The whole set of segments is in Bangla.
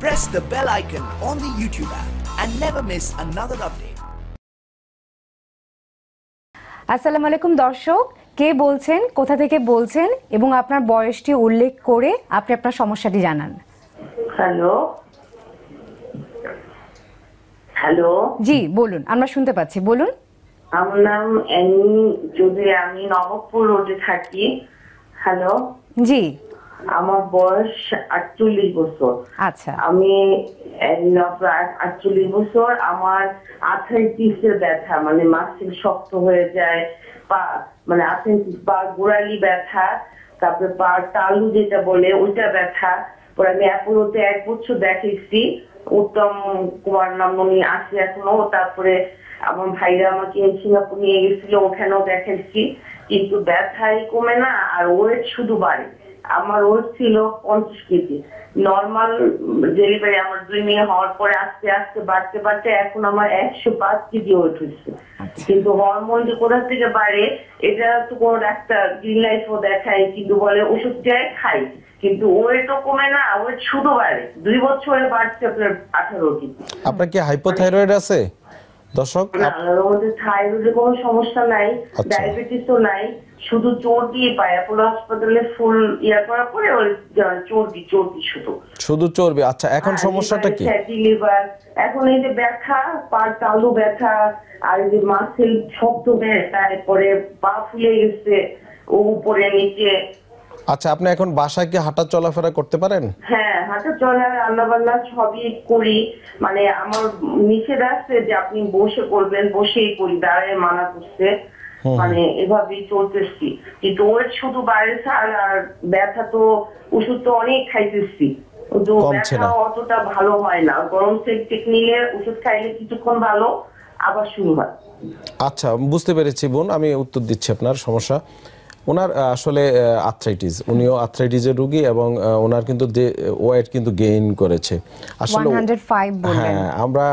Press the bell icon on the YouTube app and never miss another update. Assalamu alaikum, Darshok. কে বলছেন কোথা থেকে বলছেন এবং আপনার বয়সটি উল্লেখ করে আপনি আপনার সমস্যাটি জানান হ্যালো হ্যালো জি বলুন আমরা শুনতে পাচ্ছি বলুন আমার নাম অ্যানি যদি আমি নবপুর রোডে থাকি হ্যালো জি আমার বয়স আটচল্লিশ বছর আচ্ছা আমি আটচল্লিশ বছর আমার আর্থাইটিসের ব্যথা মানে মাসিক শক্ত হয়ে যায় পা মানে আর্থাইটিস পা গোড়ালি ব্যথা তারপরে পা তালু যেটা বলে ওইটা ব্যথা পরে আমি অ্যাপোলোতে এক বছর দেখেছি উত্তম কুমার নাম উনি আছে এখনো তারপরে আমার ভাইরা আমাকে সিঙ্গাপুর নিয়ে গেছিল ওখানেও দেখেছি কিন্তু ব্যথাই কমে না আর ওয়েট শুধু বাড়ে আমার ওয়েট ছিল পঞ্চাশ কেজি নর্মাল ডেলিভারি আমার দুই মেয়ে হওয়ার পরে আস্তে আস্তে বাড়তে বাড়তে এখন আমার একশো পাঁচ কেজি ওয়েট হচ্ছে কিন্তু হরমোন যে কোথা থেকে বাড়ে এটা তো কোনো ডাক্তার গ্রিন লাইফও দেখায় কিন্তু বলে ওষুধ দেয় খাই কিন্তু ওয়েটও কমে না ওয়েট শুধু বাড়ে দুই বছরে বাড়ছে আপনার আঠারো কেজি আপনার কি হাইপোথাইরয়েড আছে দর্শক আমাদের থাইরয়েডের কোনো সমস্যা নাই আচ্ছা। নাই শুধু পায় হাসপাতালে ফুল করার পরে ওই শুধু শুধু চর্বি আচ্ছা এখন সমস্যাটা মানে কি লিভার এখন এই যে ব্যথা পা চালু ব্যথা আর যে মাসেল শক্ত ব্যথা তারপরে পা ফুলে গেছে ও উপরে নিচে আচ্ছা আপনি এখন বাসায় কি হাঁটা চলাফেরা করতে পারেন হ্যাঁ হাঁটা চলা রান্না বান্না সবই করি মানে আমার নিষেধ আছে যে আপনি বসে করবেন বসেই করি দাঁড়ায় মানা করছে মানে এভাবেই চলতেছি কিন্তু ওর শুধু বাইরে ছাড় আর ব্যথা তো ওষুধ তো অনেক খাইতেছি ব্যথা অতটা ভালো হয় না গরম টেক নিলে ওষুধ খাইলে কিছুক্ষণ ভালো আবার শুরু হয় আচ্ছা বুঝতে পেরেছি বোন আমি উত্তর দিচ্ছি আপনার সমস্যা ওনার আসলে আর্থ্রাইটিস উনিও আর্থ্রাইটিসের রোগী এবং ওনার কিন্তু ওয়েট কিন্তু গেইন করেছে আসলে হ্যাঁ আমরা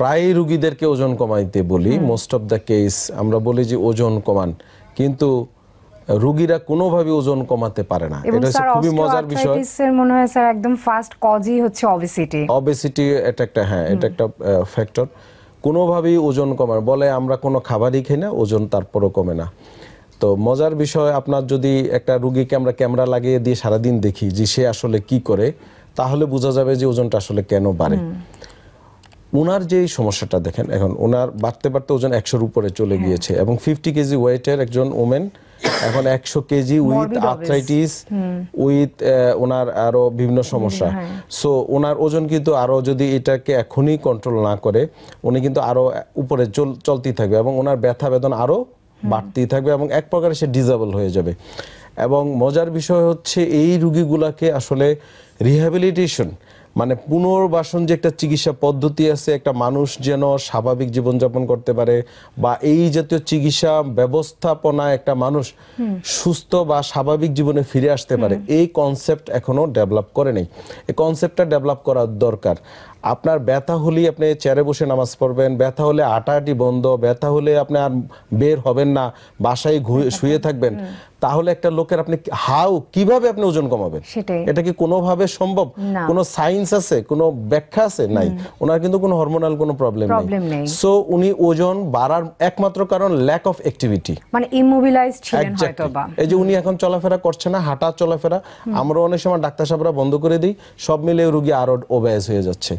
প্রায় রুগীদেরকে ওজন কমাইতে বলি মোস্ট অফ দ্য কেস আমরা বলি যে ওজন কমান কিন্তু রোগীরা কোনোভাবে ওজন কমাতে পারে না এটা হচ্ছে খুবই মজার বিষয় স্যার মনে হয় স্যার একদম ফার্স্ট কজই হচ্ছে অবেসিটি অবেসিটি এটা একটা হ্যাঁ এটা একটা ফ্যাক্টর কোনোভাবেই ওজন কমার বলে আমরা কোনো খাবারই খাই না ওজন তারপরও কমে না তো মজার বিষয় আপনার যদি একটা রুগীকে আমরা ক্যামেরা লাগিয়ে দিয়ে সারাদিন দেখি যে সে আসলে কি করে তাহলে বোঝা যাবে যে ওজনটা আসলে কেন বাড়ে ওনার যে সমস্যাটা দেখেন এখন ওনার বাড়তে বাড়তে ওজন একশোর উপরে চলে হ্যাঁ। গিয়েছে এবং ফিফটি কেজি ওয়েটের একজন ওমেন এখন একশো কেজি উইথ আর্থ্রাইটিস উইথ ওনার আরো বিভিন্ন সমস্যা সো হ্যাঁ। ওনার ওজন কিন্তু আরো যদি এটাকে এখনই কন্ট্রোল না করে উনি কিন্তু আরো উপরে চল চলতেই থাকবে এবং ওনার ব্যথা বেদন আরো বাড়তেই থাকবে এবং এক প্রকারে সে ডিজেবল হয়ে যাবে এবং মজার বিষয় হচ্ছে এই রুগীগুলাকে আসলে রিহ্যাবিলিটেশন মানে পুনর্বাসন যে একটা চিকিৎসা পদ্ধতি আছে একটা মানুষ যেন স্বাভাবিক জীবনযাপন করতে পারে বা এই জাতীয় চিকিৎসা ব্যবস্থাপনা একটা মানুষ সুস্থ বা স্বাভাবিক জীবনে ফিরে আসতে পারে এই কনসেপ্ট এখনো ডেভেলপ করে নেই এই কনসেপ্টটা ডেভেলপ করা দরকার আপনার ব্যথা হলেই আপনি চেয়ারে বসে নামাজ পড়বেন ব্যথা হলে আটাটি বন্ধ ব্যথা হলে আপনি আর বের হবেন না বাসায় শুয়ে থাকবেন তাহলে একটা লোকের আপনি হাউ কিভাবে আপনি ওজন কমাবেন এটা কি কোনোভাবে সম্ভব কোনো সায়েন্স আছে কোন ব্যাখ্যা আছে নাই ওনার কিন্তু কোন হরমোনাল কোন প্রবলেম নেই সো উনি ওজন বাড়ার একমাত্র কারণ ল্যাক অফ অ্যাক্টিভিটি মানে ইমোবিলাইজ ছিলেন হয়তো বা এই যে উনি এখন চলাফেরা করছে না হাঁটা চলাফেরা আমরা অনেক সময় ডাক্তার সাহেবরা বন্ধ করে দিই সব মিলে রোগী আরো ওবেজ হয়ে যাচ্ছে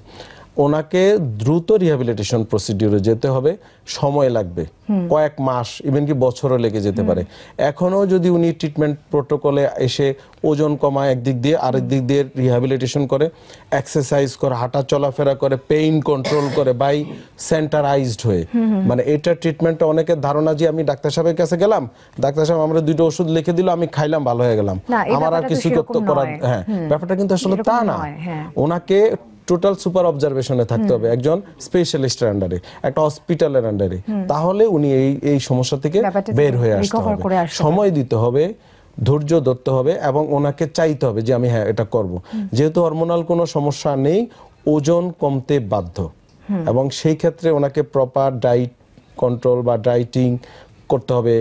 ওনাকে দ্রুত রিহ্যাবিলিটেশন প্রসিডিউরে যেতে হবে সময় লাগবে কয়েক মাস ইভেন কি বছরও লেগে যেতে পারে এখনও যদি উনি ট্রিটমেন্ট প্রোটোকলে এসে ওজন কমায় একদিক দিয়ে আরেক দিক দিয়ে রিহ্যাবিলিটেশন করে এক্সারসাইজ করে হাঁটা চলাফেরা করে পেইন কন্ট্রোল করে বাই সেন্টারাইজড হয়ে মানে এটা ট্রিটমেন্টটা অনেকের ধারণা যে আমি ডাক্তার সাহেবের কাছে গেলাম ডাক্তার সাহেব আমরা দুটো ওষুধ লিখে দিল আমি খাইলাম ভালো হয়ে গেলাম আমার আর কিছু করতে করার হ্যাঁ ব্যাপারটা কিন্তু আসলে তা না হ্যাঁ। ওনাকে টোটাল সুপার অবজারভেশনে থাকতে হবে একজন স্পেশালিস্টের আন্ডারে একটা হসপিটালের আন্ডারে তাহলে উনি এই এই সমস্যা থেকে বের হয়ে আসতে হবে সময় দিতে হবে ধৈর্য ধরতে হবে এবং ওনাকে চাইতে হবে যে আমি হ্যাঁ এটা করব যেহেতু হরমোনাল কোনো সমস্যা নেই ওজন কমতে বাধ্য এবং সেই ক্ষেত্রে ওনাকে প্রপার ডাইট কন্ট্রোল বা ডাইটিং করতে হবে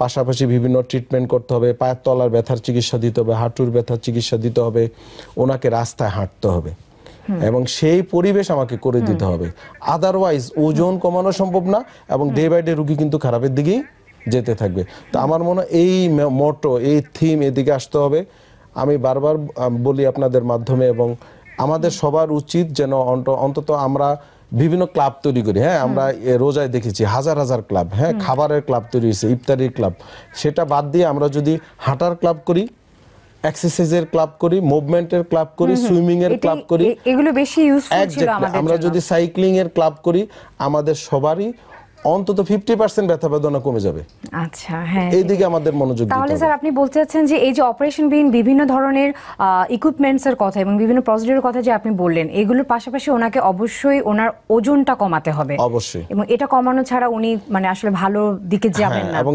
পাশাপাশি বিভিন্ন ট্রিটমেন্ট করতে হবে পায়ের তলার ব্যথার চিকিৎসা দিতে হবে হাঁটুর ব্যথার চিকিৎসা দিতে হবে ওনাকে রাস্তায় হাঁটতে হবে এবং সেই পরিবেশ আমাকে করে দিতে হবে আদারওয়াইজ ওজন কমানো সম্ভব না এবং ডে বাই ডে রুগী কিন্তু খারাপের দিকেই যেতে থাকবে তো আমার মনে হয় এই মোটো এই থিম এদিকে আসতে হবে আমি বারবার বলি আপনাদের মাধ্যমে এবং আমাদের সবার উচিত যেন অন্তত আমরা বিভিন্ন ক্লাব তৈরি করি হ্যাঁ আমরা রোজায় দেখেছি হাজার হাজার ক্লাব হ্যাঁ খাবারের ক্লাব তৈরি হয়েছে ইফতারির ক্লাব সেটা বাদ দিয়ে আমরা যদি হাঁটার ক্লাব করি এক্সারসাইজের ক্লাব করি মুভমেন্টের ক্লাব করি সুইমিং এর ক্লাব করি এগুলো বেশি ইউজফুল ছিল আমাদের আমরা যদি সাইক্লিং এর ক্লাব করি আমাদের সবারই অন্তত 50% ব্যথা বেদনা কমে যাবে আচ্ছা হ্যাঁ এইদিকে আমাদের মনোযোগ দিতে তাহলে স্যার আপনি বলতে চাচ্ছেন যে এই যে অপারেশন বিন বিভিন্ন ধরনের ইকুইপমেন্টস এর কথা এবং বিভিন্ন প্রসিডিউর কথা যে আপনি বললেন এগুলোর পাশাপাশি ওনাকে অবশ্যই ওনার ওজনটা কমাতে হবে অবশ্যই এবং এটা কমানো ছাড়া উনি মানে আসলে ভালো দিকে যাবেন হ্যাঁ, না এবং